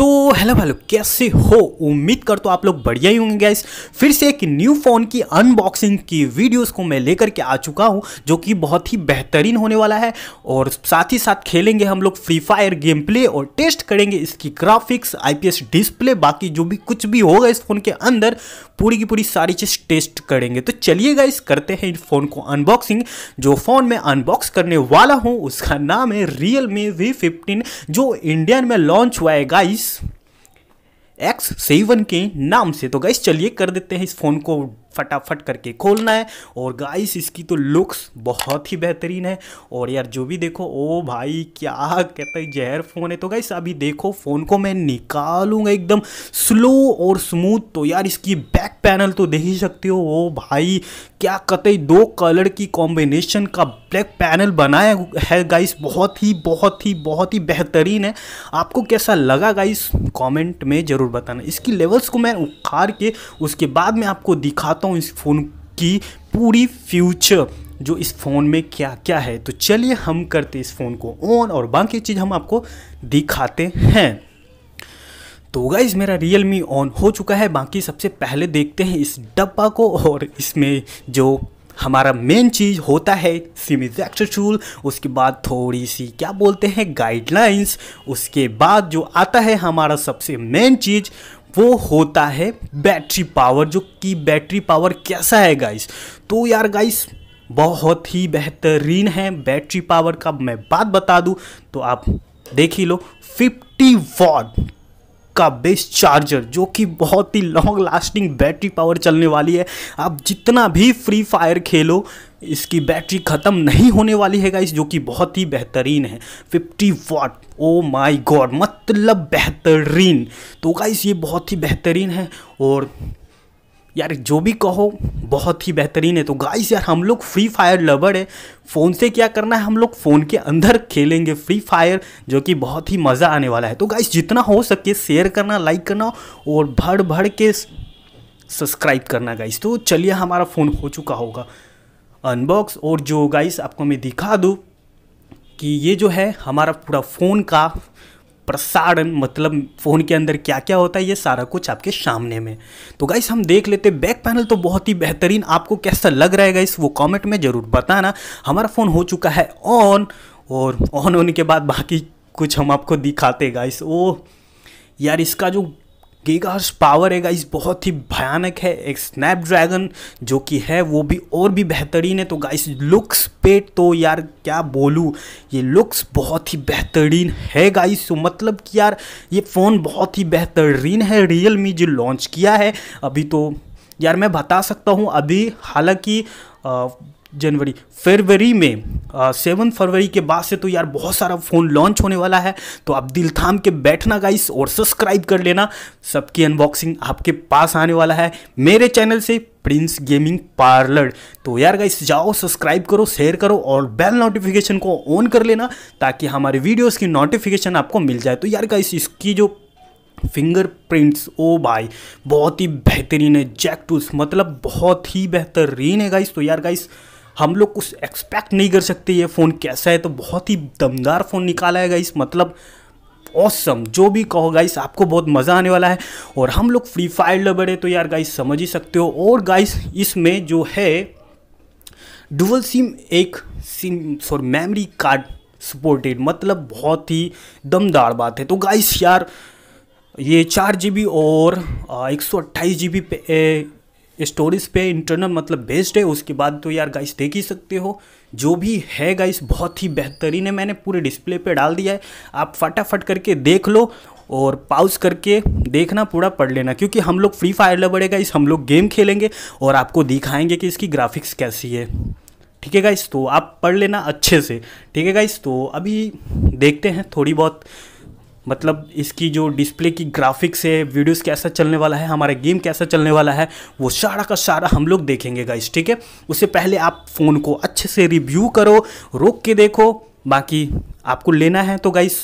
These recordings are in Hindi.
तो हेलो हेलो कैसे हो उम्मीद कर तो आप लोग बढ़िया ही होंगे गाइस फिर से एक न्यू फ़ोन की अनबॉक्सिंग की वीडियोस को मैं लेकर के आ चुका हूँ जो कि बहुत ही बेहतरीन होने वाला है और साथ ही साथ खेलेंगे हम लोग फ्री फायर गेम प्ले और टेस्ट करेंगे इसकी ग्राफिक्स आईपीएस डिस्प्ले बाकी जो भी कुछ भी होगा इस फ़ोन के अंदर पूरी की पूरी सारी चीज़ टेस्ट करेंगे तो चलिए गाइस करते हैं इन फ़ोन को अनबॉक्सिंग जो फ़ोन मैं अनबॉक्स करने वाला हूँ उसका नाम है रियल मी वी फिफ्टीन जो इंडियन में लॉन्च हुआ है गाइस एक्स सेवन के नाम से तो गैस चलिए कर देते हैं इस फ़ोन को फटाफट करके खोलना है और गाइस इसकी तो लुक्स बहुत ही बेहतरीन है और यार जो भी देखो ओ भाई क्या कहते हैं जहर फ़ोन है तो गाइस अभी देखो फ़ोन को मैं निकालूंगा एकदम स्लो और स्मूथ तो यार इसकी बैक पैनल तो देख ही सकते हो ओ भाई क्या कतई दो कलर की कॉम्बिनेशन का ब्लैक पैनल बनाया है गाइस बहुत ही बहुत ही बहुत ही बेहतरीन है आपको कैसा लगा गाइस कमेंट में ज़रूर बताना इसकी लेवल्स को मैं उखाड़ के उसके बाद में आपको दिखा बताता हूँ इस फ़ोन की पूरी फ्यूचर जो इस फ़ोन में क्या क्या है तो चलिए हम करते इस फ़ोन को ऑन और बाकी चीज़ हम आपको दिखाते हैं तो गाइज मेरा रियल मी ऑन हो चुका है बाकी सबसे पहले देखते हैं इस डब्बा को और इसमें जो हमारा मेन चीज़ होता है सिम इज उसके बाद थोड़ी सी क्या बोलते हैं गाइडलाइंस उसके बाद जो आता है हमारा सबसे मेन चीज़ वो होता है बैटरी पावर जो कि बैटरी पावर कैसा है गाइस तो यार गाइस बहुत ही बेहतरीन है बैटरी पावर का मैं बात बता दूं तो आप देख ही लो 50 वॉट का बेस चार्जर जो कि बहुत ही लॉन्ग लास्टिंग बैटरी पावर चलने वाली है आप जितना भी फ्री फायर खेलो इसकी बैटरी ख़त्म नहीं होने वाली है गाइस जो कि बहुत ही बेहतरीन है 50 वाट ओ माय गॉड मतलब बेहतरीन तो गाइस ये बहुत ही बेहतरीन है और यार जो भी कहो बहुत ही बेहतरीन है तो गाइस यार हम लोग फ्री फायर लवर है फ़ोन से क्या करना है हम लोग फ़ोन के अंदर खेलेंगे फ्री फायर जो कि बहुत ही मज़ा आने वाला है तो गाइस जितना हो सके शेयर करना लाइक करना और भर भर के सब्सक्राइब करना गाइस तो चलिए हमारा फ़ोन हो चुका होगा अनबॉक्स और जो गाइस आपको मैं दिखा दूँ कि ये जो है हमारा पूरा फ़ोन का प्रसारण मतलब फ़ोन के अंदर क्या क्या होता है ये सारा कुछ आपके सामने में तो गाइस हम देख लेते बैक पैनल तो बहुत ही बेहतरीन आपको कैसा लग रहा है गाइस वो कमेंट में ज़रूर बताना हमारा फ़ोन हो चुका है ऑन और ऑन होने के बाद बाकी कुछ हम आपको दिखाते गाइस ओ यार इसका जो गीगास पावर है गाइस बहुत ही भयानक है एक स्नैपड्रैगन जो कि है वो भी और भी बेहतरीन है तो गाइस लुक्स पे तो यार क्या बोलूँ ये लुक्स बहुत ही बेहतरीन है गाइस तो मतलब कि यार ये फ़ोन बहुत ही बेहतरीन है रियल मी जो लॉन्च किया है अभी तो यार मैं बता सकता हूँ अभी हालांकि जनवरी फरवरी में सेवन फरवरी के बाद से तो यार बहुत सारा फ़ोन लॉन्च होने वाला है तो आप दिल थाम के बैठना गाइस और सब्सक्राइब कर लेना सबकी अनबॉक्सिंग आपके पास आने वाला है मेरे चैनल से प्रिंस गेमिंग पार्लर तो यार गाइस जाओ सब्सक्राइब करो शेयर करो और बेल नोटिफिकेशन को ऑन कर लेना ताकि हमारे वीडियोज़ की नोटिफिकेशन आपको मिल जाए तो यार गाइस इसकी जो फिंगर प्रिंट्स ओ भाई बहुत ही बेहतरीन है जैक टूल्स मतलब बहुत ही बेहतरीन है गाइस तो यार गाइस हम लोग कुछ एक्सपेक्ट नहीं कर सकते ये फ़ोन कैसा है तो बहुत ही दमदार फ़ोन निकाला है गाइस मतलब ऑसम जो भी कहो गाइस आपको बहुत मज़ा आने वाला है और हम लोग फ्री फायर लवर तो यार गाइस समझ ही सकते हो और गाइस इसमें जो है डुअल सिम एक SIM sorry memory card supported मतलब बहुत ही दमदार बात है तो गाइस यार ये चार जी बी और एक सौ अट्ठाईस जी बी पे स्टोरीज पे इंटरनल मतलब बेस्ड है उसके बाद तो यार गाइस देख ही सकते हो जो भी है गाइस बहुत ही बेहतरीन है मैंने पूरे डिस्प्ले पे डाल दिया है आप फटाफट करके देख लो और पाउज करके देखना पूरा पढ़ लेना क्योंकि हम लोग फ्री फायर लवर है इस हम लोग गेम खेलेंगे और आपको दिखाएंगे कि इसकी ग्राफिक्स कैसी है ठीक है गाइस तो आप पढ़ लेना अच्छे से ठीक है गाइस तो अभी देखते हैं थोड़ी बहुत मतलब इसकी जो डिस्प्ले की ग्राफिक्स है वीडियोस कैसा चलने वाला है हमारा गेम कैसा चलने वाला है वो सारा का सारा हम लोग देखेंगे गाइस ठीक है उससे पहले आप फ़ोन को अच्छे से रिव्यू करो रोक के देखो बाकी आपको लेना है तो गाइस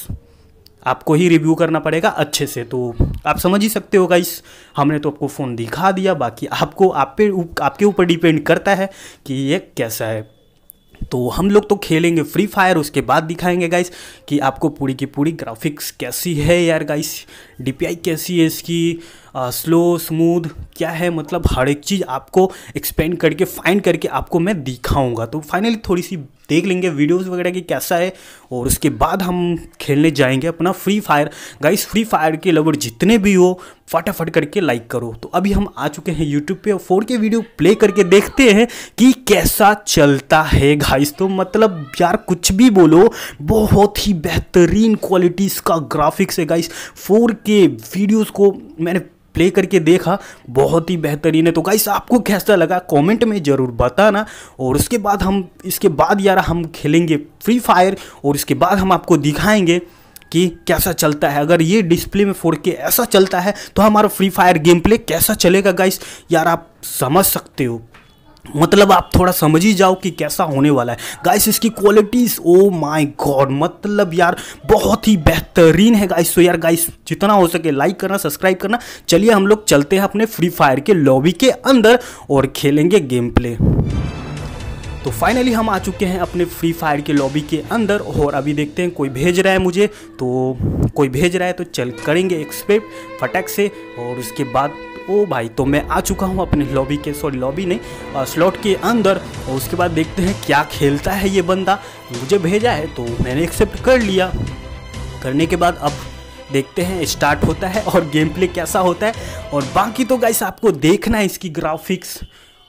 आपको ही रिव्यू करना पड़ेगा अच्छे से तो आप समझ ही सकते हो गाइस हमने तो आपको फ़ोन दिखा दिया बाकी आपको आप पे आपके ऊपर डिपेंड करता है कि ये कैसा है तो हम लोग तो खेलेंगे फ्री फायर उसके बाद दिखाएंगे गाइस कि आपको पूरी की पूरी ग्राफिक्स कैसी है यार गाइस डीपीआई कैसी है इसकी स्लो स्मूथ क्या है मतलब हर एक चीज़ आपको एक्सपेंड करके फाइंड करके आपको मैं दिखाऊंगा तो फाइनली थोड़ी सी देख लेंगे वीडियोस वगैरह की कैसा है और उसके बाद हम खेलने जाएंगे अपना Free Fire guys Free Fire के लवर जितने भी हो फटाफट करके लाइक करो तो अभी हम आ चुके हैं यूट्यूब पे फोर के वीडियो प्ले करके देखते हैं कि कैसा चलता है गाइस तो मतलब यार कुछ भी बोलो बहुत ही बेहतरीन क्वालिटीज़ का ग्राफिक्स है गाइस फोर के वीडियोज़ को मैंने प्ले करके देखा बहुत ही बेहतरीन है तो गाइस आपको कैसा लगा कमेंट में ज़रूर बताना और उसके बाद हम इसके बाद यार हम खेलेंगे फ्री फायर और इसके बाद हम आपको दिखाएंगे कि कैसा चलता है अगर ये डिस्प्ले में फोड़ के ऐसा चलता है तो हमारा फ्री फायर गेम प्ले कैसा चलेगा गाइस यार आप समझ सकते हो मतलब आप थोड़ा समझ ही जाओ कि कैसा होने वाला है गाइस इसकी क्वालिटीज़ ओ माय गॉड मतलब यार बहुत ही बेहतरीन है गाइस तो यार गाइस जितना हो सके लाइक करना सब्सक्राइब करना चलिए हम लोग चलते हैं अपने फ्री फायर के लॉबी के अंदर और खेलेंगे गेम प्ले तो फाइनली हम आ चुके हैं अपने फ्री फायर के लॉबी के अंदर और अभी देखते हैं कोई भेज रहा है मुझे तो कोई भेज रहा है तो चल करेंगे एक्सपेक्ट फटक से और उसके बाद ओ भाई तो मैं आ चुका हूँ अपने लॉबी के सॉरी लॉबी नहीं स्लॉट के अंदर और उसके बाद देखते हैं क्या खेलता है ये बंदा मुझे भेजा है तो मैंने एक्सेप्ट कर लिया करने के बाद अब देखते हैं स्टार्ट होता है और गेम प्ले कैसा होता है और बाकी तो गाइस आपको देखना है इसकी ग्राफिक्स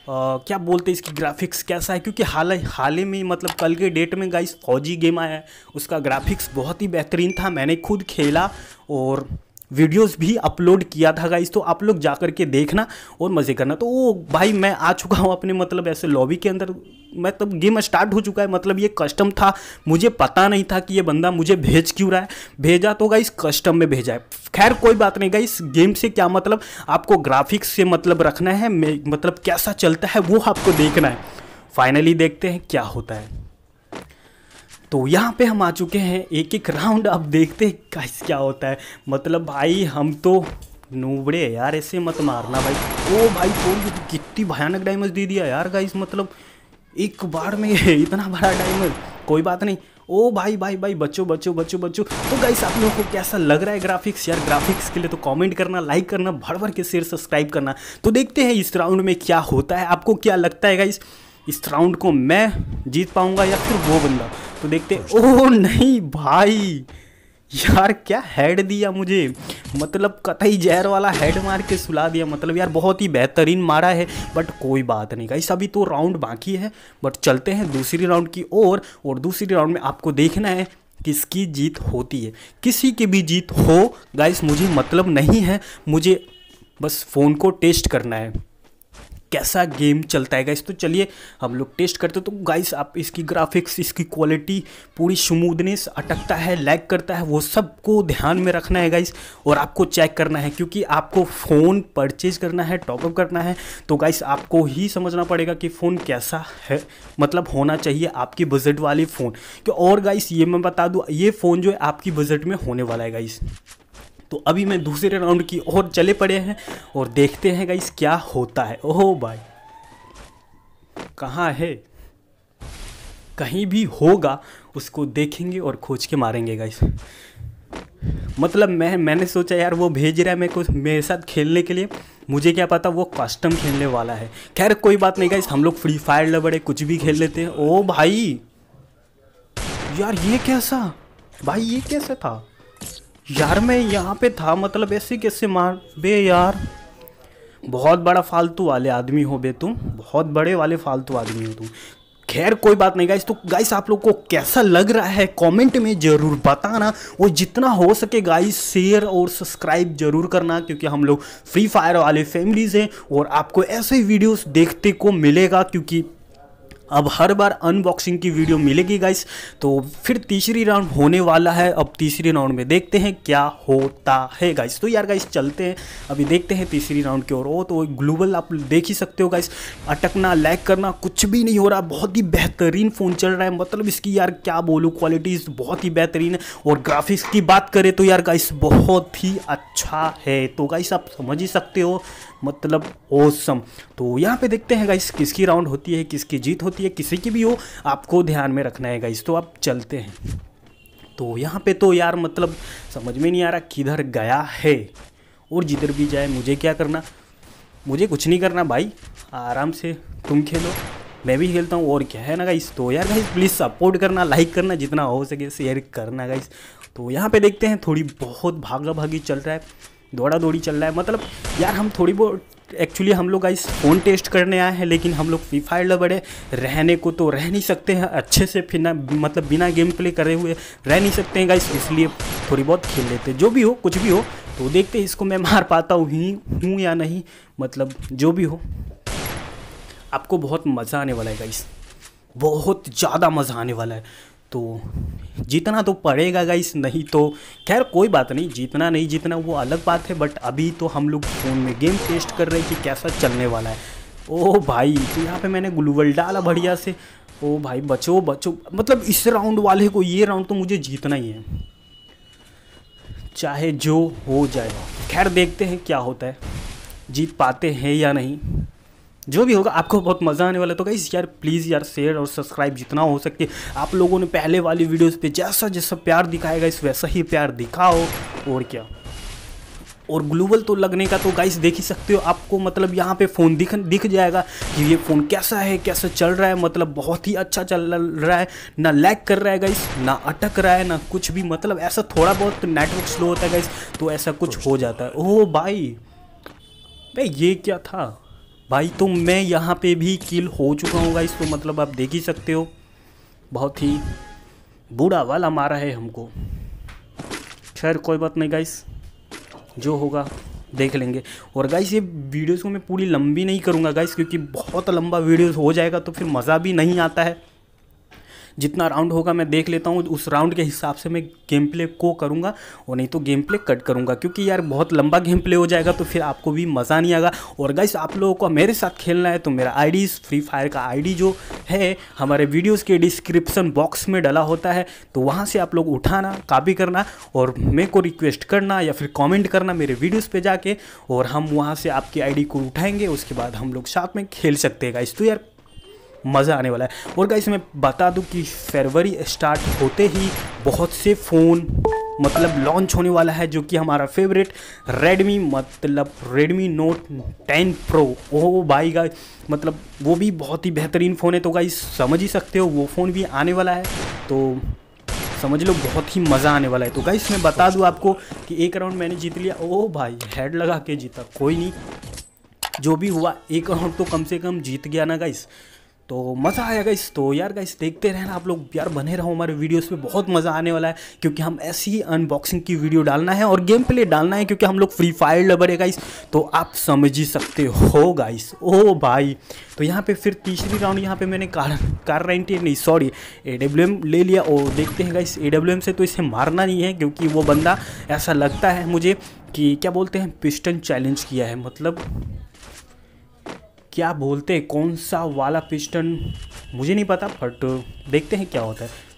आ, क्या बोलते हैं इसकी ग्राफिक्स कैसा है क्योंकि हाल हाल ही में मतलब कल के डेट में गाइस फौजी गेम आया है उसका ग्राफिक्स बहुत ही बेहतरीन था मैंने खुद खेला और वीडियोस भी अपलोड किया था गाइस तो आप लोग जा के देखना और मज़े करना तो ओ भाई मैं आ चुका हूँ अपने मतलब ऐसे लॉबी के अंदर मैं तब गेम स्टार्ट हो चुका है मतलब ये कस्टम था मुझे पता नहीं था कि ये बंदा मुझे भेज क्यों रहा है भेजा तो गाइस कस्टम में भेजा है खैर कोई बात नहीं गाइस गेम से क्या मतलब आपको ग्राफिक्स से मतलब रखना है मतलब कैसा चलता है वो आपको देखना है फाइनली देखते हैं क्या होता है तो यहाँ पे हम आ चुके हैं एक एक राउंड अब देखते हैं क्या होता है मतलब भाई हम तो नूबड़े यार ऐसे मत मारना भाई ओ भाई फोन तो कितनी भयानक डैमेज दे दिया यार गाइस मतलब एक बार में इतना बड़ा डायमज कोई बात नहीं ओ भाई भाई भाई बच्चो बच्चो बच्चो बच्चो तो गाइस आप लोगों को कैसा लग रहा है ग्राफिक्स यार ग्राफिक्स के लिए तो कमेंट करना लाइक करना भर भर के शेयर सब्सक्राइब करना तो देखते हैं इस राउंड में क्या होता है आपको क्या लगता है गाइस इस राउंड को मैं जीत पाऊंगा या फिर वो बंदा तो देखते ओ नहीं भाई यार क्या हेड दिया मुझे मतलब कतई जहर वाला हेड मार के सुला दिया मतलब यार बहुत ही बेहतरीन मारा है बट कोई बात नहीं गाइस अभी तो राउंड बाकी है बट चलते हैं दूसरी राउंड की ओर और, और दूसरी राउंड में आपको देखना है किसकी जीत होती है किसी की भी जीत हो गाइस मुझे मतलब नहीं है मुझे बस फ़ोन को टेस्ट करना है कैसा गेम चलता है गाइस तो चलिए हम लोग टेस्ट करते तो गाइस आप इसकी ग्राफिक्स इसकी क्वालिटी पूरी स्मूदनेस अटकता है लैग करता है वो सबको ध्यान में रखना है गाइस और आपको चेक करना है क्योंकि आपको फ़ोन परचेज करना है टॉपअप करना है तो गाइस आपको ही समझना पड़ेगा कि फ़ोन कैसा है मतलब होना चाहिए आपकी बजट वाली फ़ोन और गाइस ये मैं बता दूँ ये फ़ोन जो है आपकी बजट में होने वाला है गाइस तो अभी मैं दूसरे राउंड की ओर चले पड़े हैं और देखते हैं गाइस क्या होता है ओहो भाई कहाँ है कहीं भी होगा उसको देखेंगे और खोज के मारेंगे गाइस मतलब मैं मैंने सोचा यार वो भेज रहा है मेरे को मेरे साथ खेलने के लिए मुझे क्या पता वो कस्टम खेलने वाला है खैर कोई बात नहीं गाइस हम लोग फ्री फायर लबड़े कुछ भी खेल लेते हैं ओ भाई यार ये कैसा भाई ये कैसा था यार मैं यहाँ पे था मतलब ऐसे कैसे मार बे यार बहुत बड़ा फालतू वाले आदमी हो बे तुम बहुत बड़े वाले फालतू आदमी हो तुम खैर कोई बात नहीं गाइस तो गाइस आप लोग को कैसा लग रहा है कमेंट में ज़रूर बताना और जितना हो सके गाइस शेयर और सब्सक्राइब जरूर करना क्योंकि हम लोग फ्री फायर वाले फैमिलीज़ हैं और आपको ऐसे वीडियोस देखते को मिलेगा क्योंकि अब हर बार अनबॉक्सिंग की वीडियो मिलेगी गाइस तो फिर तीसरी राउंड होने वाला है अब तीसरी राउंड में देखते हैं क्या होता है गाइस तो यार गाइस चलते हैं अभी देखते हैं तीसरी राउंड की ओर हो तो ग्लोबल आप देख ही सकते हो गाइस अटकना लैग करना कुछ भी नहीं हो रहा बहुत ही बेहतरीन फ़ोन चल रहा है मतलब इसकी यार क्या बोलूँ क्वालिटीज़ बहुत ही बेहतरीन है और ग्राफिक्स की बात करें तो यार गाइस बहुत ही अच्छा है तो गाइस आप समझ ही सकते हो मतलब ओसम तो यहाँ पे देखते हैं गाइस किसकी राउंड होती है किसकी जीत होती है किसी की भी हो आपको ध्यान में रखना है गाइस तो आप चलते हैं तो यहाँ पे तो यार मतलब समझ में नहीं आ रहा किधर गया है और जिधर भी जाए मुझे क्या करना मुझे कुछ नहीं करना भाई आराम से तुम खेलो मैं भी खेलता हूँ और क्या है ना गाइस तो यार गाइस प्लीज़ सपोर्ट करना लाइक करना जितना हो सके शेयर करना गाइस तो यहाँ पे देखते हैं थोड़ी बहुत भागा भागी चल रहा है दौड़ा दौड़ी चल रहा है मतलब यार हम थोड़ी बहुत एक्चुअली हम लोग आई फ़ोन टेस्ट करने आए हैं लेकिन हम लोग फ्री फायर लबड़े रहने को तो रह नहीं सकते हैं अच्छे से फिर मतलब बिना गेम प्ले करे हुए रह नहीं सकते हैं गाइस इसलिए थोड़ी बहुत खेल लेते जो भी हो कुछ भी हो तो देखते इसको मैं मार पाता हूँ ही हूँ या नहीं मतलब जो भी हो आपको बहुत मज़ा आने वाला है गाइस बहुत ज़्यादा मज़ा आने वाला है तो जीतना तो पड़ेगा गाइस नहीं तो खैर कोई बात नहीं जीतना नहीं जीतना वो अलग बात है बट अभी तो हम लोग फ़ोन में गेम टेस्ट कर रहे हैं कि कैसा चलने वाला है ओ भाई तो यहाँ पे मैंने ग्लूवल डाला बढ़िया से ओ भाई बचो बचो मतलब इस राउंड वाले को ये राउंड तो मुझे जीतना ही है चाहे जो हो जाए खैर देखते हैं क्या होता है जीत पाते हैं या नहीं जो भी होगा आपको बहुत मज़ा आने वाला तो गाइस यार प्लीज़ यार शेयर और सब्सक्राइब जितना हो सके आप लोगों ने पहले वाली वीडियोस पे जैसा जैसा प्यार दिखाया गाइस वैसा ही प्यार दिखाओ और क्या और ग्लोबल तो लगने का तो गाइस देख ही सकते हो आपको मतलब यहाँ पे फ़ोन दिख दिख जाएगा कि ये फ़ोन कैसा है कैसा चल रहा है मतलब बहुत ही अच्छा चल रहा है ना लैग कर रहा है गाइस ना अटक रहा है ना कुछ भी मतलब ऐसा थोड़ा बहुत नेटवर्क स्लो होता है गाइस तो ऐसा कुछ हो जाता है ओह भाई भाई ये क्या था भाई तो मैं यहाँ पे भी किल हो चुका हूँ इसको तो मतलब आप देख ही सकते हो बहुत ही बूढ़ा वाला मारा है हमको खैर कोई बात नहीं गाइस जो होगा देख लेंगे और गाइस ये वीडियोस को मैं पूरी लंबी नहीं करूँगा गाइस क्योंकि बहुत लंबा वीडियोस हो जाएगा तो फिर मज़ा भी नहीं आता है जितना राउंड होगा मैं देख लेता हूँ उस राउंड के हिसाब से मैं गेम प्ले को करूँगा और नहीं तो गेम प्ले कट करूँगा क्योंकि यार बहुत लंबा गेम प्ले हो जाएगा तो फिर आपको भी मज़ा नहीं आएगा और गाइस आप लोगों को मेरे साथ खेलना है तो मेरा आई फ्री फायर का आई जो है हमारे वीडियोज़ के डिस्क्रिप्सन बॉक्स में डला होता है तो वहाँ से आप लोग उठाना कापी करना और मेरे को रिक्वेस्ट करना या फिर कॉमेंट करना मेरे वीडियोज़ पर जाके और हम वहाँ से आपकी आई को उठाएंगे उसके बाद हम लोग साथ में खेल सकते हैं गाइस तो यार मज़ा आने वाला है और गाइस मैं बता दूँ कि फरवरी स्टार्ट होते ही बहुत से फ़ोन मतलब लॉन्च होने वाला है जो कि हमारा फेवरेट रेडमी मतलब रेडमी नोट 10 प्रो ओह भाई गाइस मतलब वो भी बहुत ही बेहतरीन फ़ोन है तो गाइस समझ ही सकते हो वो फ़ोन भी आने वाला है तो समझ लो बहुत ही मज़ा आने वाला है तो गाइस मैं बता दूँ आपको कि एक राउंड मैंने जीत लिया ओह भाई हेड लगा के जीता कोई नहीं जो भी हुआ एक राउंड तो कम से कम जीत गया ना गाइस तो मज़ा आएगा इस तो यार गाइस देखते रहना आप लोग यार बने रहो हमारे वीडियोस पे बहुत मज़ा आने वाला है क्योंकि हम ऐसी ही अनबॉक्सिंग की वीडियो डालना है और गेम प्ले डालना है क्योंकि हम लोग फ्री फायर लबर है गाइस तो आप समझ ही सकते हो गाइस ओ भाई तो यहाँ पे फिर तीसरी राउंड यहाँ पे मैंने कार कार रेंटी नहीं सॉरी ए ले लिया और देखते हैं गाइस ए से तो इसे मारना नहीं है क्योंकि वो बंदा ऐसा लगता है मुझे कि क्या बोलते हैं पिस्टन चैलेंज किया है मतलब क्या बोलते हैं कौन सा वाला पिस्टन मुझे नहीं पता बट uh, देखते हैं क्या होता है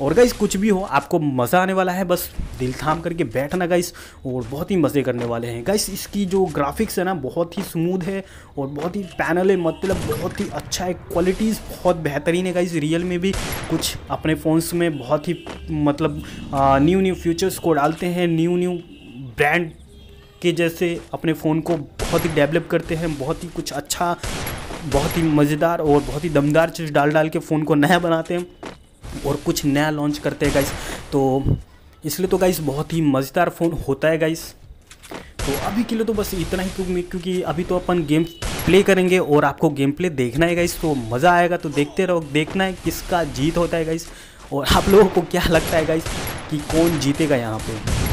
और गाइस कुछ भी हो आपको मज़ा आने वाला है बस दिल थाम करके बैठना गाइस और बहुत ही मज़े करने वाले हैं गाइस इसकी जो ग्राफिक्स है ना बहुत ही स्मूथ है और बहुत ही पैनल है मतलब बहुत ही अच्छा है क्वालिटीज़ बहुत बेहतरीन है गाइस रियल में भी कुछ अपने फ़ोन्स में बहुत ही मतलब न्यू न्यू फ्यूचर्स को डालते हैं न्यू न्यू ब्रांड के जैसे अपने फ़ोन को बहुत ही डेवलप करते हैं बहुत ही कुछ अच्छा बहुत ही मज़ेदार और बहुत ही दमदार चीज़ डाल डाल के फ़ोन को नया बनाते हैं और कुछ नया लॉन्च करते हैं गाइस तो इसलिए तो गाइस बहुत ही मज़ेदार फ़ोन होता है गाइस तो अभी के लिए तो बस इतना ही क्योंकि क्योंकि अभी तो अपन गेम प्ले करेंगे और आपको गेम प्ले देखना है गाइस तो मज़ा आएगा तो देखते रहो देखना है किसका जीत होता है गाइस और आप लोगों को क्या लगता है गाइस कि कौन जीतेगा यहाँ पर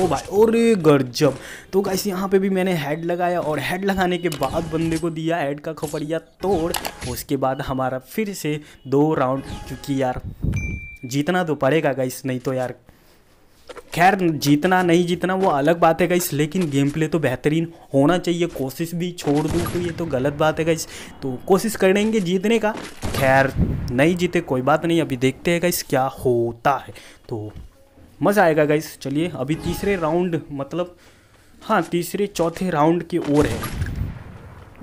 ओ भाई और गजब तो गाइस यहाँ पे भी मैंने हेड लगाया और हेड लगाने के बाद बंदे को दिया हेड का खपड़िया तोड़ उसके बाद हमारा फिर से दो राउंड क्योंकि यार जीतना तो पड़ेगा गाइस नहीं तो यार खैर जीतना नहीं जीतना वो अलग बात है गाइस लेकिन गेम प्ले तो बेहतरीन होना चाहिए कोशिश भी छोड़ दूँ तो ये तो गलत बात है गाइस तो कोशिश करेंगे जीतने का खैर नहीं जीते कोई बात नहीं अभी देखते हैं गाइस क्या होता है तो मज़ा आएगा गाइस चलिए अभी तीसरे राउंड मतलब हाँ तीसरे चौथे राउंड की ओर है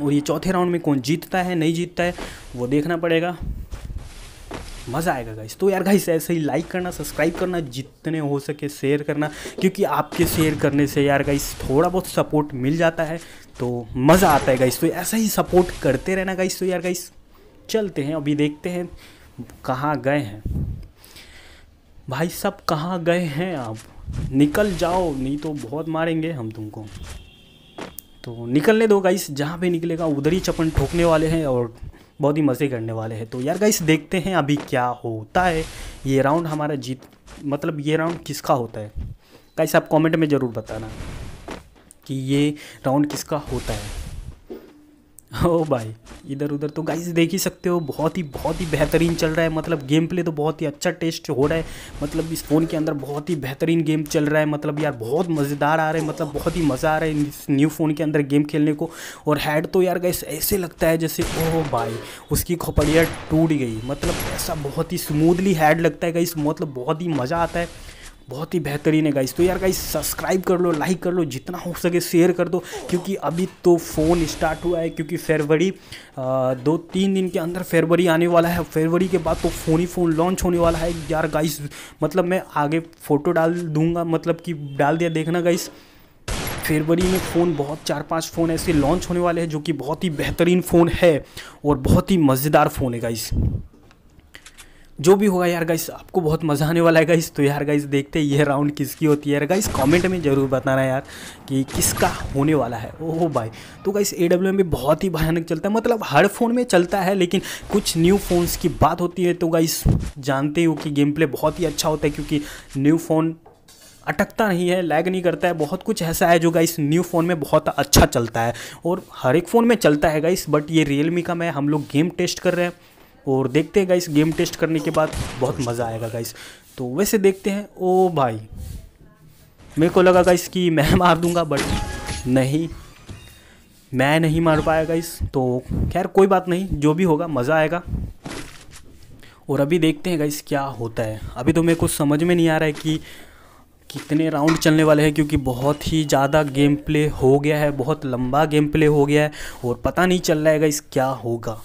और ये चौथे राउंड में कौन जीतता है नहीं जीतता है वो देखना पड़ेगा मज़ा आएगा गाइस तो यार गाइस ऐसे ही लाइक करना सब्सक्राइब करना जितने हो सके शेयर करना क्योंकि आपके शेयर करने से यार गाइस थोड़ा बहुत सपोर्ट मिल जाता है तो मज़ा आता है गाइस तो ऐसा ही सपोर्ट करते रहना गाइस तो यार गाइस चलते हैं अभी देखते हैं कहाँ गए हैं भाई साहब कहाँ गए हैं आप निकल जाओ नहीं तो बहुत मारेंगे हम तुमको तो निकलने दो गाइस जहाँ भी निकलेगा उधर ही चपन ठोकने वाले हैं और बहुत ही मज़े करने वाले हैं तो यार गाइस देखते हैं अभी क्या होता है ये राउंड हमारा जीत मतलब ये राउंड किसका होता है गाइस आप कमेंट में ज़रूर बताना कि ये राउंड किसका होता है ओ भाई इधर उधर तो गाइस देख ही सकते हो बहुत ही बहुत ही बेहतरीन चल रहा है मतलब गेम प्ले तो बहुत ही अच्छा टेस्ट हो रहा है मतलब इस फ़ोन के अंदर बहुत ही बेहतरीन गेम चल रहा है मतलब यार बहुत मज़ेदार आ रहा है मतलब बहुत ही मज़ा आ रहा है इस न्यू फ़ोन के अंदर गेम खेलने को और हैड तो यार गाइस ऐसे लगता है जैसे ओह भाई उसकी खोपड़िया टूट गई मतलब ऐसा बहुत ही स्मूथली हैड लगता है गाइस मतलब बहुत ही मज़ा आता है बहुत ही बेहतरीन है गाइस तो यार गाइस सब्सक्राइब कर लो लाइक कर लो जितना हो सके शेयर कर दो क्योंकि अभी तो फ़ोन स्टार्ट हुआ है क्योंकि फरवरी दो तीन दिन के अंदर फरवरी आने वाला है फरवरी के बाद तो फ़ोन ही फ़ोन लॉन्च होने वाला है यार गाइस मतलब मैं आगे फ़ोटो डाल दूंगा मतलब कि डाल दिया देखना गाइस फरवरी में फ़ोन बहुत चार पाँच फ़ोन ऐसे लॉन्च होने वाले हैं जो कि बहुत ही बेहतरीन फ़ोन है और बहुत ही मज़ेदार फ़ोन है गाइस जो भी होगा यार गाइस आपको बहुत मज़ा आने वाला है गाइस तो यार गाइस देखते हैं यह राउंड किसकी होती है यार गाइस कमेंट में ज़रूर बताना यार कि किसका होने वाला है ओह भाई तो गाइस ए डब्ल्यू में बहुत ही भयानक चलता है मतलब हर फ़ोन में चलता है लेकिन कुछ न्यू फ़ोन्स की बात होती है तो गाइस जानते हो कि गेम प्ले बहुत ही अच्छा होता है क्योंकि न्यू फ़ोन अटकता नहीं है लैग नहीं करता है बहुत कुछ ऐसा है जो गाइस न्यू फ़ोन में बहुत अच्छा चलता है और हर एक फ़ोन में चलता है गाइस बट ये रियलमी का मैं हम लोग गेम टेस्ट कर रहे हैं और देखते हैं गाइस गेम टेस्ट करने के बाद बहुत मज़ा आएगा गाइस तो वैसे देखते हैं ओ भाई मेरे को लगा गाइस कि मैं मार दूंगा बट नहीं मैं नहीं मार पाया गाइस तो खैर कोई बात नहीं जो भी होगा मज़ा आएगा और अभी देखते हैं गाइस क्या होता है अभी तो मेरे को समझ में नहीं आ रहा है कि कितने राउंड चलने वाले हैं क्योंकि बहुत ही ज़्यादा गेम प्ले हो गया है बहुत लंबा गेम प्ले हो गया है और पता नहीं चल रहा है गाइस क्या होगा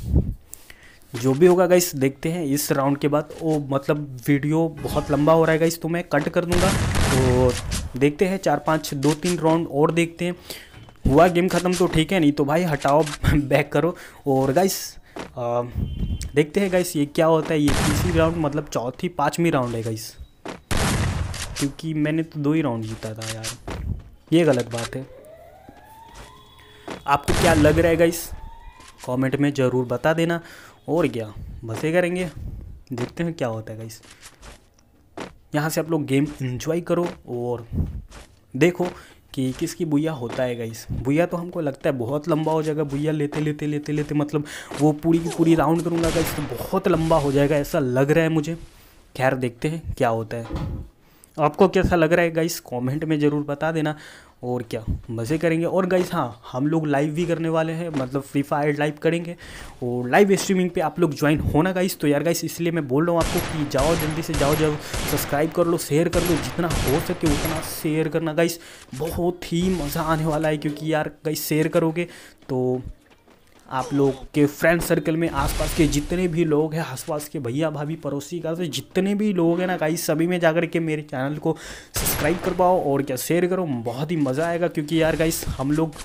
जो भी होगा गाइस देखते हैं इस राउंड के बाद वो मतलब वीडियो बहुत लंबा हो रहा है गाइस तो मैं कट कर दूंगा तो देखते हैं चार पाँच दो तीन राउंड और देखते हैं हुआ गेम ख़त्म तो ठीक है नहीं तो भाई हटाओ बैक करो और गाइस देखते हैं गाइस ये क्या होता है ये तीसरी राउंड मतलब चौथी पाँचवीं राउंड है गाइस क्योंकि मैंने तो दो ही राउंड जीता था यार ये गलत बात है आपको क्या लग रहा है गाइस कमेंट में ज़रूर बता देना और क्या बसे करेंगे देखते हैं क्या होता है गाइस यहाँ से आप लोग गेम इन्जॉय करो और देखो कि किसकी बुया होता है गाइस बुया तो हमको लगता है बहुत लंबा हो जाएगा बुया लेते लेते लेते लेते मतलब वो पूरी की पूरी राउंड करूँगा गाइस तो बहुत लंबा हो जाएगा ऐसा लग रहा है मुझे खैर देखते हैं क्या होता है आपको कैसा लग रहा है गाइस कमेंट में ज़रूर बता देना और क्या मज़े करेंगे और गाइस हाँ हम लोग लाइव भी करने वाले हैं मतलब फ्री फायर लाइव करेंगे और लाइव स्ट्रीमिंग पे आप लोग ज्वाइन होना गाइस तो यार गाइस इसलिए मैं बोल रहा हूँ आपको कि जाओ जल्दी से जाओ जाओ सब्सक्राइब कर लो शेयर कर लो जितना हो सके उतना शेयर करना गाइस बहुत ही मज़ा आने वाला है क्योंकि यार गाइस शेयर करोगे तो आप लोग के फ्रेंड सर्कल में आसपास के जितने भी लोग हैं आसपास के भैया भाभी पड़ोसी का तो जितने भी लोग हैं ना गाई सभी में जाकर के मेरे चैनल को सब्सक्राइब करवाओ और क्या शेयर करो बहुत ही मज़ा आएगा क्योंकि यार गाइस हम लोग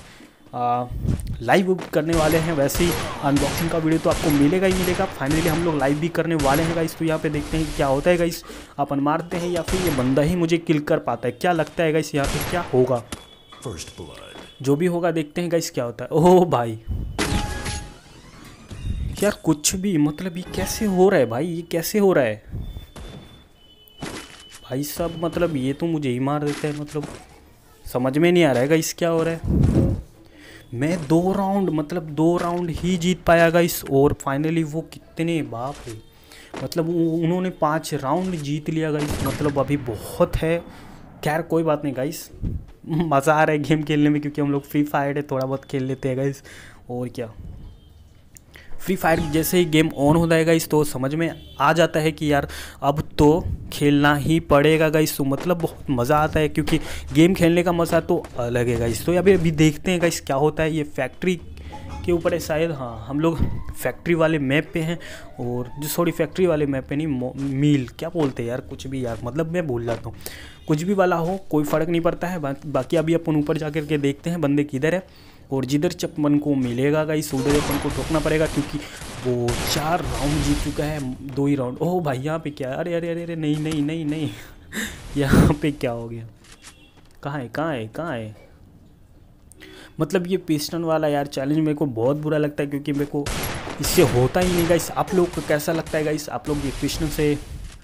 लाइव करने वाले हैं वैसे ही अनबॉक्सिंग का वीडियो तो आपको मिलेगा ही मिलेगा फाइनली हम लोग लाइव भी करने वाले हैं गाइस तो यहाँ पे देखते हैं क्या होता है गाइस अपन मारते हैं या फिर ये बंदा ही मुझे किल कर पाता है क्या लगता है गाइस यहाँ पे क्या होगा फर्स्ट जो भी होगा देखते हैं गाइस क्या होता है ओह भाई यार कुछ भी मतलब ये कैसे हो रहा है भाई ये कैसे हो रहा है भाई साहब मतलब ये तो मुझे ही मार देता है मतलब समझ में नहीं आ रहा है गाइस क्या हो रहा है मैं दो राउंड मतलब दो राउंड ही जीत पाया गाइस और फाइनली वो कितने बाप है मतलब उन्होंने पांच राउंड जीत लिया गाइस मतलब अभी बहुत है खैर कोई बात नहीं गाइस मज़ा आ रहा है गेम खेलने में क्योंकि हम लोग फ्री फायर है थोड़ा बहुत खेल लेते हैं गाइस और क्या फ्री फायर जैसे ही गेम ऑन हो जाएगा इस तो समझ में आ जाता है कि यार अब तो खेलना ही पड़ेगा गाइस तो मतलब बहुत मज़ा आता है क्योंकि गेम खेलने का मज़ा तो अलग है गाइस तो अभी अभी देखते हैं गाइस क्या होता है ये फैक्ट्री के ऊपर है शायद हाँ हम लोग फैक्ट्री वाले मैप पे हैं और जो सॉरी फैक्ट्री वाले मैप पे नहीं मील क्या बोलते हैं यार कुछ भी यार मतलब मैं भूल जाता हूँ कुछ भी वाला हो कोई फ़र्क नहीं पड़ता है बा, बाकी अभी अपन ऊपर जा कर के देखते हैं बंदे किधर है और जिधर चपमन को मिलेगा गाई उधर अपन को टोकना पड़ेगा क्योंकि वो चार राउंड जीत चुका है दो ही राउंड ओह भाई यहाँ पे क्या अरे अरे अरे अरे नहीं नहीं नहीं नहीं यहाँ पे क्या हो गया कहाँ है कहाँ है कहाँ है मतलब ये पिस्टन वाला यार चैलेंज मेरे को बहुत बुरा लगता है क्योंकि मेरे को इससे होता ही नहीं गाइस आप लोग को कैसा लगता है गाइस आप लोग ये पिस्टन से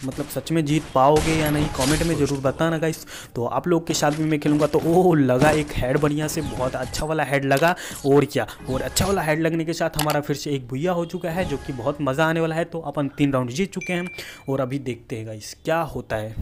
मतलब सच में जीत पाओगे या नहीं कमेंट में ज़रूर बताना गाइस तो आप लोग के साथ भी मैं खेलूंगा तो ओह लगा एक हेड बढ़िया से बहुत अच्छा वाला हेड लगा और क्या और अच्छा वाला हेड लगने के साथ हमारा फिर से एक भुया हो चुका है जो कि बहुत मज़ा आने वाला है तो अपन तीन राउंड जीत चुके हैं और अभी देखते हैं गाइस क्या होता है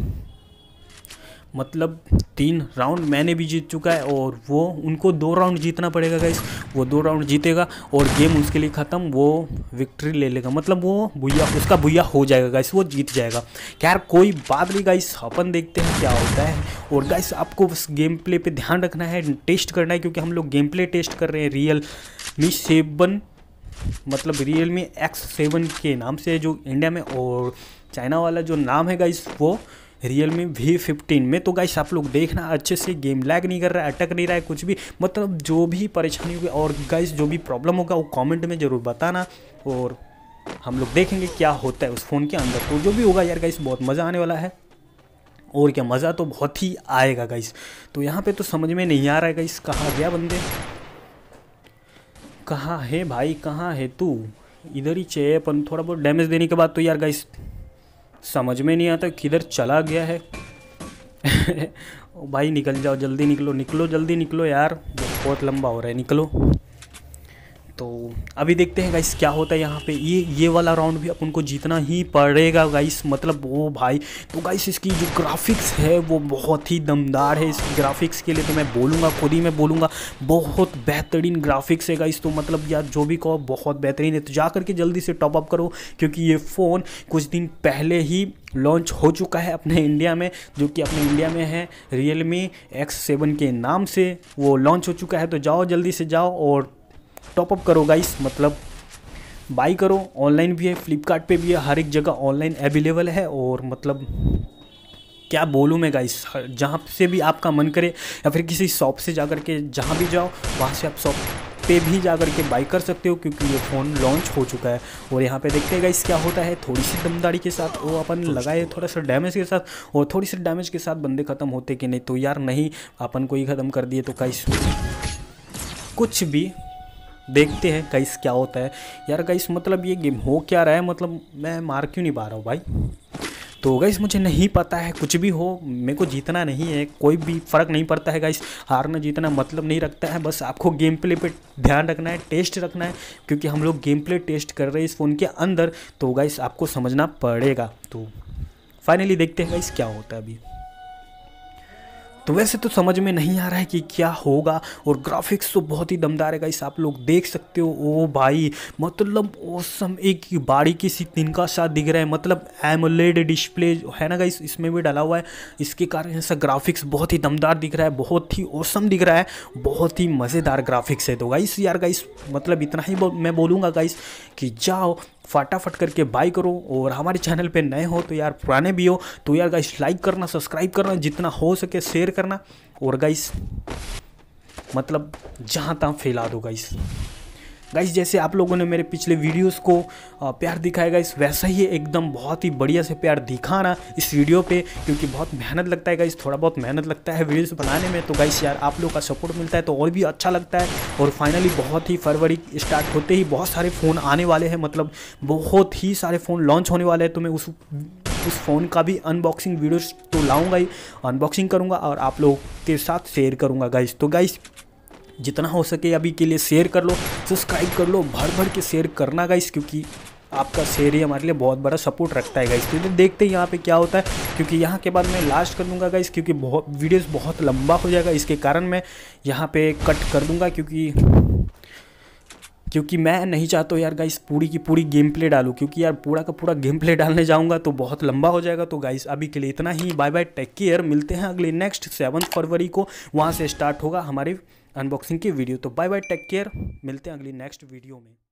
मतलब तीन राउंड मैंने भी जीत चुका है और वो उनको दो राउंड जीतना पड़ेगा गाइस वो दो राउंड जीतेगा और गेम उसके लिए ख़त्म वो विक्ट्री ले लेगा मतलब वो भुया उसका भुया हो जाएगा गाइस वो जीत जाएगा खैर कोई बात नहीं गाइस अपन देखते हैं क्या होता है और गाइस आपको उस गेम प्ले पर ध्यान रखना है टेस्ट करना है क्योंकि हम लोग गेम प्ले टेस्ट कर रहे हैं रियल मी सेवन मतलब रियल मी एक्स सेवन के नाम से जो इंडिया में और चाइना वाला जो नाम है गाइस वो रियल मी वी फिफ्टीन में तो गाइस आप लोग देखना अच्छे से गेम लैग नहीं कर रहा है अटक नहीं रहा है कुछ भी मतलब जो भी परेशानी होगी और गाइस जो भी प्रॉब्लम होगा वो कमेंट में ज़रूर बताना और हम लोग देखेंगे क्या होता है उस फ़ोन के अंदर तो जो भी होगा यार गाइस बहुत मज़ा आने वाला है और क्या मज़ा तो बहुत ही आएगा गाइस तो यहाँ पर तो समझ में नहीं आ रहा है गाइस कहाँ गया बंदे कहाँ है भाई कहाँ है तू इधर ही चाहिए अपन थोड़ा बहुत डैमेज देने के बाद तो यार गाइस समझ में नहीं आता किधर चला गया है भाई निकल जाओ जल्दी निकलो निकलो जल्दी निकलो यार बहुत लंबा हो रहा है निकलो तो अभी देखते हैं गाइस क्या होता है यहाँ पे ये ये वाला राउंड भी अपन को जीतना ही पड़ेगा गाइस मतलब वो भाई तो गाइस इसकी जो ग्राफिक्स है वो बहुत ही दमदार है इस ग्राफिक्स के लिए तो मैं बोलूँगा खुद ही मैं बोलूँगा बहुत बेहतरीन ग्राफिक्स है गाइस तो मतलब यार जो भी कहो बहुत बेहतरीन है तो जा करके जल्दी से टॉपअप करो क्योंकि ये फ़ोन कुछ दिन पहले ही लॉन्च हो चुका है अपने इंडिया में जो कि अपने इंडिया में है रियल मी एक्स सेवन के नाम से वो लॉन्च हो चुका है तो जाओ जल्दी से जाओ और टॉपअप करो गाइस मतलब बाई करो ऑनलाइन भी है फ्लिपकार्ट भी है हर एक जगह ऑनलाइन अवेलेबल है और मतलब क्या बोलूँ मैं गाइस जहाँ से भी आपका मन करे या फिर किसी शॉप से जा कर के जहाँ भी जाओ वहाँ से आप शॉप पे भी जा के बाई कर सकते हो क्योंकि ये फ़ोन लॉन्च हो चुका है और यहाँ पे देखते हैं गाइस क्या होता है थोड़ी सी दमदारी के साथ वो अपन लगाए थोड़ा सा डैमेज के साथ और थोड़ी सी डैमेज के साथ बंदे ख़त्म होते कि नहीं तो यार नहीं अपन को ही ख़त्म कर दिए तो गाइस कुछ भी देखते हैं गाइस क्या होता है यार गाइस मतलब ये गेम हो क्या रहा है मतलब मैं मार क्यों नहीं पा रहा हूँ भाई तो गाइस मुझे नहीं पता है कुछ भी हो मेरे को जीतना नहीं है कोई भी फ़र्क नहीं पड़ता है गाइस हारना जीतना मतलब नहीं रखता है बस आपको गेम प्ले पे ध्यान रखना है टेस्ट रखना है क्योंकि हम लोग गेम प्ले टेस्ट कर रहे हैं इस फ़ोन के अंदर तो गाइस आपको समझना पड़ेगा तो फाइनली देखते हैं गाइस क्या होता है अभी तो वैसे तो समझ में नहीं आ रहा है कि क्या होगा और ग्राफिक्स तो बहुत ही दमदार है गाइस आप लोग देख सकते हो ओ भाई मतलब ओसम एक बाड़ी की सी तिनका सा दिख रहा है मतलब एमोलेड डिस्प्ले है ना गाइस इसमें भी डाला हुआ है इसके कारण ऐसा ग्राफिक्स बहुत ही दमदार दिख रहा है बहुत ही ओसम दिख रहा है बहुत ही मज़ेदार ग्राफिक्स है तो गाइस यार गाइस मतलब इतना ही मैं बोलूँगा गाइस कि जाओ फटाफट करके बाय करो और हमारे चैनल पे नए हो तो यार पुराने भी हो तो यार गाइस लाइक करना सब्सक्राइब करना जितना हो सके शेयर करना और गाइस मतलब जहाँ तहाँ फैला दो गाइस गाइस जैसे आप लोगों ने मेरे पिछले वीडियोस को प्यार दिखाया गाइस वैसा ही एकदम बहुत ही बढ़िया से प्यार दिखाना इस वीडियो पे क्योंकि बहुत मेहनत लगता है गाइस थोड़ा बहुत मेहनत लगता है वीडियोस बनाने में तो गाइस यार आप लोग का सपोर्ट मिलता है तो और भी अच्छा लगता है और फाइनली बहुत ही फरवरी स्टार्ट होते ही बहुत सारे फ़ोन आने वाले हैं मतलब बहुत ही सारे फ़ोन लॉन्च होने वाले हैं तो मैं उस उस फ़ोन का भी अनबॉक्सिंग वीडियोस तो लाऊंगा ही अनबॉक्सिंग करूंगा और आप लोग के साथ शेयर करूंगा गाइस तो गाइस जितना हो सके अभी के लिए शेयर कर लो सब्सक्राइब कर लो भर भर के शेयर करना गाइस क्योंकि आपका शेयर ही हमारे लिए बहुत बड़ा सपोर्ट रखता है गाइस क्योंकि तो देखते हैं यहाँ पे क्या होता है क्योंकि यहाँ के बाद मैं लास्ट कर दूंगा गाइस क्योंकि बहुत वीडियोस बहुत लंबा हो जाएगा इसके कारण मैं यहाँ पे कट कर दूंगा क्योंकि क्योंकि मैं नहीं चाहता यार गाइस पूरी की पूरी गेम प्ले डालूँ क्योंकि यार पूरा का पूरा गेम प्ले डालने जाऊँगा तो बहुत लंबा हो जाएगा तो गाइस अभी के लिए इतना ही बाय बाय टेक केयर मिलते हैं अगले नेक्स्ट सेवन फरवरी को वहाँ से स्टार्ट होगा हमारे अनबॉक्सिंग की वीडियो तो बाय बाय टेक केयर मिलते हैं अगली नेक्स्ट वीडियो में